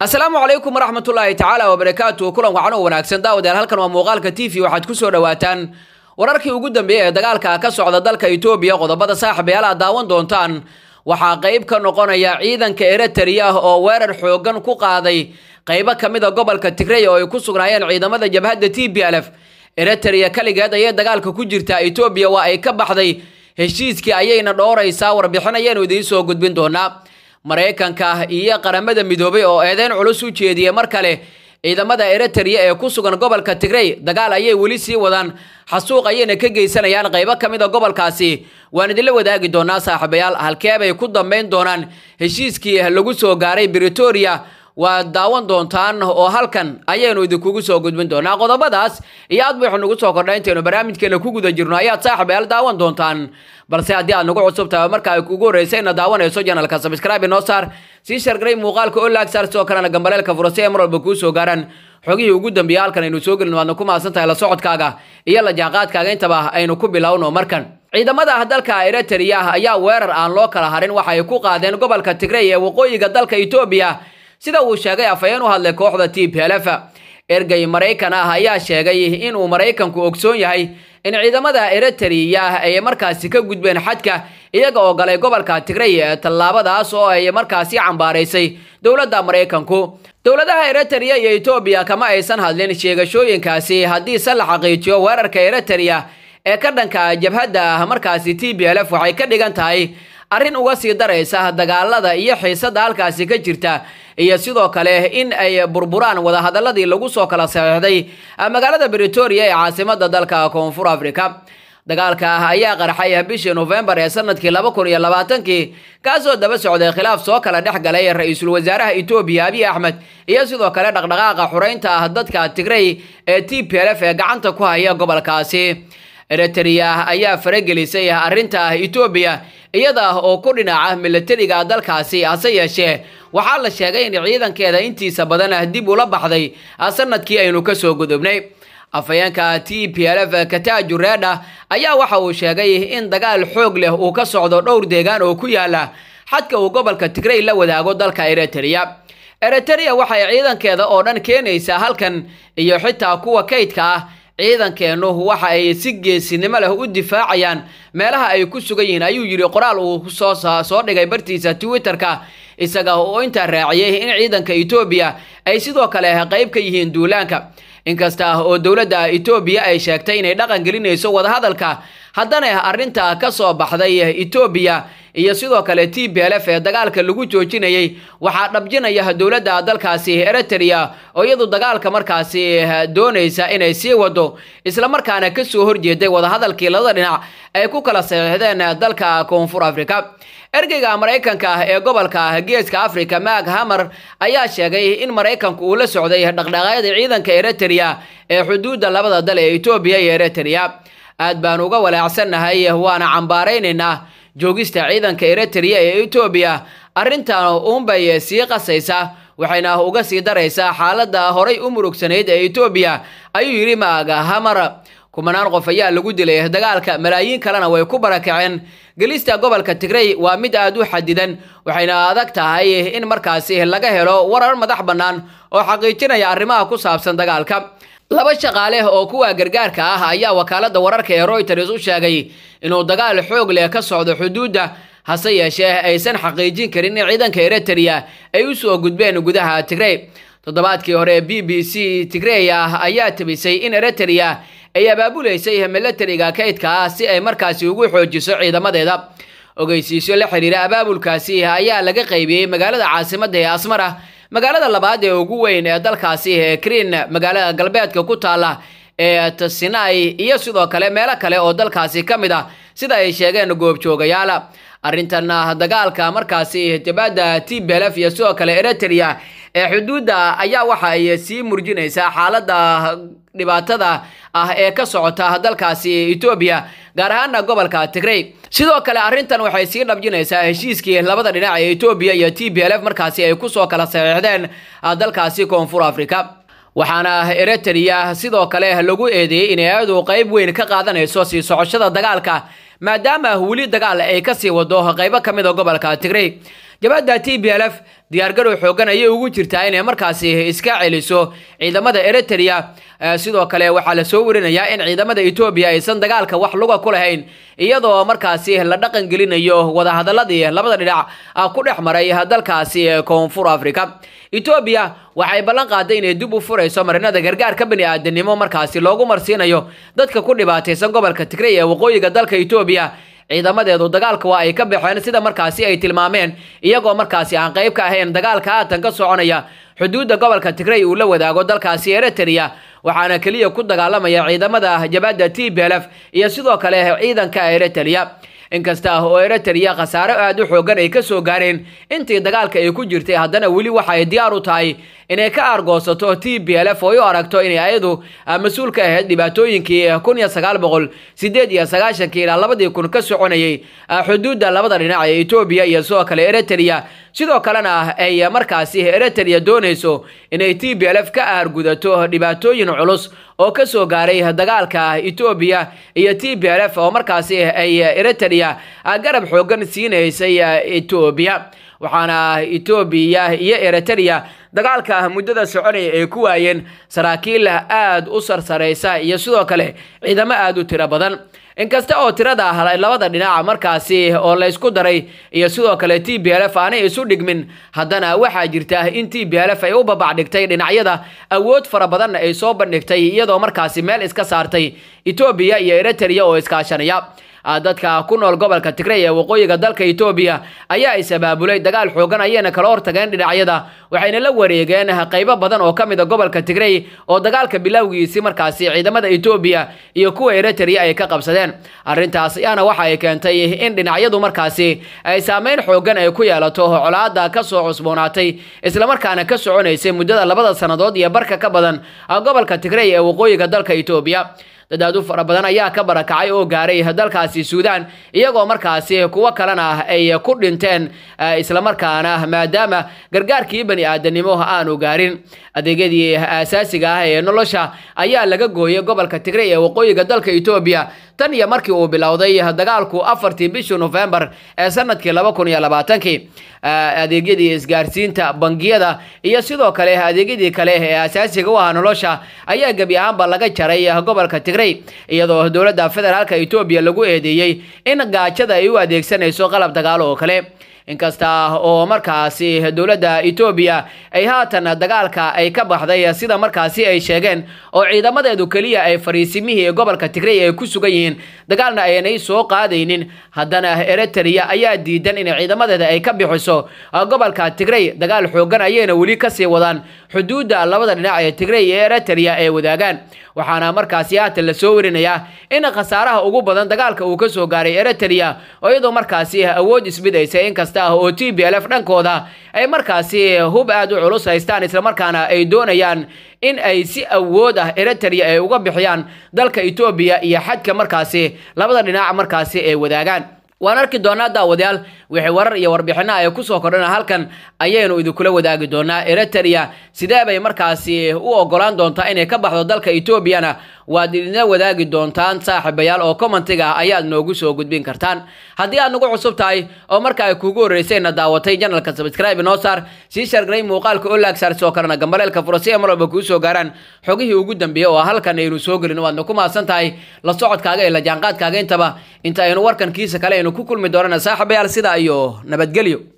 asalaamu calaykum waraxmatullaahi tacaala wabarakaatu kulanka canuhu wanaagsan daawadeen halkan waa muuqaalka t v waxaad ku soo dhowaataan wararkii ugu dambeeyey ee dagaalka ka socda dalka itoobiya qodobada saaxib eelaha daawan doontaan waxaa qayb ka noqonaya ciidanka eritariya ah oo weerar xooggan ku qaaday qaybo ka mid ah gobolka tigrey oo ay ku sugnaayeen ciidamada jabhadda t b lf eritariya kaligeed ayay dagaalka ku jirtaa itoobiya waa ay ka baxday heshiiskii ayayna dhowraysaa warbixin ayaanu idiin soo gudbin doonaa maraykanka ah iyo qaramada midoobay oo eedeyn culus u jeediyey mar kale ciidamada eritrea ee ku sugan gobolka tigrey dagaal ayay weli sii wadaan xasuuq ayayna ka geysanayaan qaybo ka mid a ah gobolkaasi waan idinla wadaagi doonaa saaxiibayaal halkee bay ku dambayn doonaan heshiiskii lagu soo gaaray britoria waad daawan doontaan oo halkan ayaynu idinkugu soo gudbin doonaa qodobadaas iyo aad bayxu nugu soo kordha intaynu barnaamijkeena ku guda jirno ayaad saaxib eel daawan doontaan balse haddii aad nagu cusub tahay marka ay kugu horreysay daawanayso janalka sabskraibe noo saar sii shargaray muuqaalka oo laagsaar sidoo kalena gambaleelka furase ee mar walba kuu soo gaaraan xogihii ugu dambeeyey halkan aynu soo gelin waadna ku mahadsan tahay la socodkaaga iyo la jaanqaadkaaga intaba aynu ku bilowno markan ciidamada dalka eritrea ayaa weerar aan loo kala harin waxa ay ku qaadeen gobolka tigrey ee waqooyiga dalka etoobiya sida uu sheegay afhayeen u hadlay kooxda t p lf ergey maraykan ah ayaa sheegay inuu maraykanku ogsoon yahay in ciidamada eritariya ay markaasi ka gudbeen xadka iyaga oo galay gobolka tigray tallaabadaas oo ay markaasi cambaaraysay dowladda maraykanku dowladaha eritariya iyo etoobiya kama aysan hadlin sheegashooyinkaasi haddiise la xaqiijiyo weerarka eritariya ee ka dhanka jabhadda ah markaasi t b lf waxay ka dhigan tahay arrin uga sii daraysa dagaalada iyo xiisada halkaasi ka jirta iyo sidoo kale in ay burburaan wadahadaladii lagu soo kala saxiixday magaalada britoria ee caasimada dalka koonfur afrika dagaalka ah ayaa qarxay bishii nofembar ee sanadkii laba kun iyo labaatankii kaasoo daba socday khilaaf soo kala dhex galay ra wasaaraha etoobiya abiy axmed iyo sidoo kale dhaqdhaqaaqa xureynta ah dadka tigrey ee t p l f ee gacanta ku haya gobolkaasi eritrea ayaa faragelisay arrinta ah etoobiya iyada ah oo ku dhinaca milatariga dalkaasi hase yeeshee waxaa la sheegay in ciidankeeda intiisa badanah dib ula baxday ah sanadkii aynu ka soo gudubnay afayeenka t p l f eh, kataaju reedha ayaa waxa uu sheegay in dagaal xoog leh uu ka socdo dhowr deegaan oo ku yaala xadka uu gobolka tigrey la wadaago dalka eritrea eritereya waxay ciidankeeda oo dhan keenaysaa halkan iyo xitaa kuwa kaydka ah ciidankeennu waxa ay si geesinimo leh u difaacayaan meelaha ay ku sugan yihiin ayuu yidhi qoraal uu soo soo dhigay bartiisa twitterka isaga oo intaa raaciyey in ciidanka etoobiya ay sidoo kale qayb ka yihiin duulaanka inkasta ah oo dowladda etoobiya ay sheegtay inay dhaqan gelinayso wadahadalka haddana arrintaa ka soo baxday etoobiya iyo sidoo kale t b l f ee dagaalka lagu joojinayey waxaa dhabjinaya dowladda dalkaasi eritrea oo iyadu dagaalka markaasi eh, doonaysa inay sii wado islamarkaana kasoo horjeeday wadahadalkii labada dhinac ay ku kala saxiixdeen dalka koonfur afrika ergeyga maraykanka ah ee gobolka geeska afrika maag hamar ayaa sheegay in maraykanku uu la socday dhaqdhaqaaqyada ciidanka eritrea ee xuduudda labada dal ee etoobiya iyo eritrea aad baan uga walaacsannahay waana cambaaraynaynaa joogista ciidanka eritrea ee etoobiya arrintan uunbay sii qasaysa waxayna uga sii daraysaa xaaladda horay u murugsanayd ee etoobiya ayuu yidhi maaga hamar kumanaan qof ayaa lagu dilay dagaalka malaayiin kalena way ku barakaceen gelista gobolka tigrey waa mid aad u xadidan waxayna adag tahay in markaasi laga helo warar madax bannaan oo xaqiijinaya arrimaha ku saabsan dagaalka laba shaqaaleh oo kuwa gargaarka ah ayaa wakaaladda wararka ee royters u sheegay inuu dagaal xoog leh ka socdo xuduudda hase yeeshee aysan xaqiijin karin in ciidanka eritariya ay u soo gudbeen gudaha tigrey toddobaadkii hore b b c tigrey ah ayaa tabisay in eritrea ay abaabulaysay milatariga kaydka ah si ay markaasi ugu xoojiso ciidamadeeda ogeysiisyo la xidhiira abaabulkaasi ayaa laga qaybiyey magaalada caasimadda ee asmara magaalada labaad ee ugu weyn ee dalkaasi ee magaalada galbeedka ku taala ee tasinai iyo sidoo kale meelo kale oo dalkaasi ka mid ah sida ay sheegeen goobjoogayaala arrintanna dagaalka markaasi dibadda tblf iyo sidoo kale eritrea ee xuduudda ayaa waxa ay sii murjinaysaa xaaladda dhibaatada ah ee ka socota dalkaasi etoobiya gaar ahaana gobolka tigrey sidoo kale arrintan waxay sii dhabjinaysaa heshiiskii labada dhinac ee etoobiya iyo t b l f markaasi ay ku soo kala saxiixdeen ah, dalkaasi koonfur afrika waxaana eritrea sidoo kale lagu eedeeyey inay aadu qayb weyn ka qaadanayso sii socoshada dagaalka maadaama weli dagaal ay ka sii wado qaybo ka mida ah gobolka tigrey gabadha t b l f diyaargarow xooggan ayay ugu jirtaa inay markaasi iska celiso ciidamada eritrea eh, sidoo kale waxaa la soo warinayaa in ciidamada etoobiya aysan dagaalka wax luga ku lahayn iyadoo markaasi la dhaqan gelinayo wadahadaladii labada dhinac ah, ku dhex maray dalkaasi eh, koonfur africa etoobiya waxay ballan qaaday inay dib u furayso marinada gargaarka bani aadanimo markaasi loogu marsiinayo dadka ku dhibaataysan gobolka tigray ee waqooyiga dalka etoobiya ciidamadeedu dagaalka waa ay ka baxeen sida markaasi ay tilmaameen iyagoo markaasi aan qayb ka ahayn dagaalka haatan ka soconaya xuduudda gobolka tigray uu la wadaago dalkaasi eritrea waxaana keliya ku dagaalamaya ciidamada ah jabaadda t b iyo sidoo kale ciidanka eritrea inkasta oo eritereya khasaare aad u xoogan ay ka soo gaareen intii dagaalka ay ku jirtay haddana weli waxa ay diyaar u tahay inay ka argoosato t b lf oo u aragto inay ayadu ah, mas-uul ka ahayd dhibaatooyinkii ah, kun iyo sagaal boqol siddeed iyo sagaashankii ilaa labadii kun ka soconayay ah, xuduudda labada dhinac ee etoobiya iyo sidoo kale eritereya sidoo kalena ay markaasi eritrea doonayso inay t b lf ka aargudato dhibaatooyin culus oo ka soo gaaray dagaalka etoobiya iyo t b lf oo markaasi ay eritrea garab xoogan siinaysay etoobiya waxaana etoobiya iyo eritrea dagaalka ah muddada soconaya ee ku waayeen saraakiillah aad u sarsaraysa iyo sidoo kale ciidamo aad u tiro badan inkasta oo tirada ah labada dhinac markaasi oo la ysku daray iyo sidoo kale t b lf aanay isu dhigmin haddana waxaa jirta in t b lf ay u babacdhigtay dhinacyada awood fara badanna ay soo bandhigtay iyadoo markaasi meel iska saartay etoobiya iyo eritrea oo iskaashanaya Ah, dadka ku nool gobolka tigray ee waqooyiga dalka etoobiya ayaa isabaabulay dagaal xoogan ayayna kala hortageen dhinacyada waxayna la wareegeen qaybo badan oo ka mid a gobolka tigray oo dagaalka bilowgiisii markaasi ciidamada etoobiya iyo kuwa eritrea ay ka qabsadeen arrintaas ayaana waxa ay keentay in dhinacyadu markaasi ay saameyn xooggan ay ku yeelato colaada ka soo cusboonaatay islamarkaana ka soconaysay muddada labada sannadood iyo barka ka badan ah, gobolka tigray ee waqooyiga dalka etoobiya dadaadu fara badan ayaa ka barakacay oo gaaray dalkaasi suudaan iyagoo markaasi kuwo kalena ay ku dhinteen eh, islamarkaana maadaama gargaarkii bani aadanimo aanu gaarin adeegyadii eh, aasaasiga ah ee nolosha ayaa laga gooyay gobolka tigray ee waqooyiga dalka etoobiya tan iyo markii uu bilowday dagaalku afartii bishii nofembar ee sanadkii laba kun iyo labaatankii eh, adeegyadii isgaarsiinta bangiyada iyo sidoo kale adeegyadii kale ee asaasiga u ahaa nolosha ayaa gebi ahaanba laga jaray gobolka Tigray iyadoo dowladda federaalka etoobiya lagu eedeeyey in gaajada ay u adeegsanayso qalab dagaal oo kale inkasta oo markaasi dowladda etoobiya ay haatan dagaalka ay ka baxday sida markaasi ay sheegeen oo ciidamadeedu keliya ay fariisimihii gobolka tigrey ay ku sugan yihiin dagaalna aynay soo qaadaynin haddana eritrea ayaa diidan in ciidamadeeda ay ka bixiso ah, gobolka tigrey dagaal xoogan ayayna weli kasii wadaan xuduudda labada dhinac ee tigrey iyo eritrea ay wadaagaan waxaana markaasi haatan soo warinayaa in khasaaraha ugu badan dagaalka uu ka soo gaaray eritrea oo iyadoo markaasi awood isbidaysa inkasta kasta ah oo t b l f dhankooda ay markaasi hub aad u culus haystaan islamarkaana ay doonayaan in ay si awood ah eritrea ay uga bixiyaan dalka etoobiya iyo xadka markaasi labada dhinac markaasi ay wadaagaan waan arki doonaa daawadayaal wixii warar iyo warbixinno ay ku soo kordhana halkan ayaynu idinkula wadaagi doonaa eritrea sidee bay markaasi u ogolaan doontaa inay ka baxdo dalka etoobiyana waad idinla wadaagi doontaan saaxiibayaal oo kommentiga ah ayaad noogu soo gudbin kartaan haddii aad nagu cusub tahay oo marka ay kuugu horreysayna daawatay janalka sabskribe noo saar sii shargaray muuqaalka olaag saars oo kalena gambaleelka furasi ee marwalba kuu soo gaaraan xogihii ugu dambeeyey oo halkan aynu soo gelin waadna ku mahadsan tahay la socodkaaga ee la jaanqaadkaaga intaba inta aynu warkankiisa kale aynu ku kulmi doonana saaxiibayaal sidaa iyo nabadgelyo